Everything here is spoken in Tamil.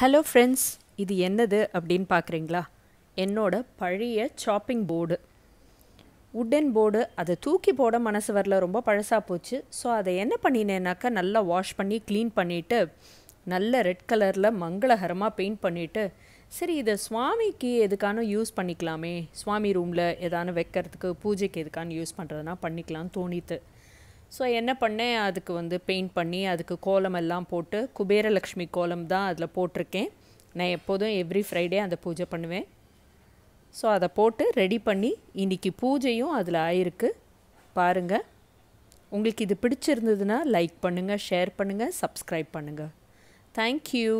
ஹலோ ஃப்ரெண்ட்ஸ் இது என்னது அப்படின்னு பார்க்குறீங்களா என்னோட பழைய சாப்பிங் போர்டு உட்டன் போர்டு அதை தூக்கி போட மனசு வரல ரொம்ப பழசாக போச்சு ஸோ அதை என்ன பண்ணினேனாக்கா நல்லா வாஷ் பண்ணி க்ளீன் பண்ணிவிட்டு நல்ல ரெட் கலரில் மங்களகரமாக பெயிண்ட் பண்ணிவிட்டு சரி இதை சுவாமிக்கு எதுக்கான யூஸ் பண்ணிக்கலாமே சுவாமி ரூமில் எதானு வைக்கிறதுக்கு பூஜைக்கு எதுக்கான யூஸ் பண்ணுறதுனா பண்ணிக்கலாம்னு தோணித்து ஸோ என்ன பண்ணேன் அதுக்கு வந்து பெயிண்ட் பண்ணி அதுக்கு கோலம் எல்லாம் போட்டு குபேரலக்ஷ்மி கோலம் தான் அதில் போட்டிருக்கேன் நான் எப்போதும் எவ்ரி ஃப்ரைடே அந்த பூஜை பண்ணுவேன் ஸோ அதை போட்டு ரெடி பண்ணி இன்றைக்கி பூஜையும் அதில் ஆயிருக்கு பாருங்கள் உங்களுக்கு இது பிடிச்சிருந்ததுன்னா லைக் பண்ணுங்கள் ஷேர் பண்ணுங்கள் சப்ஸ்கிரைப் பண்ணுங்கள் தேங்க்யூ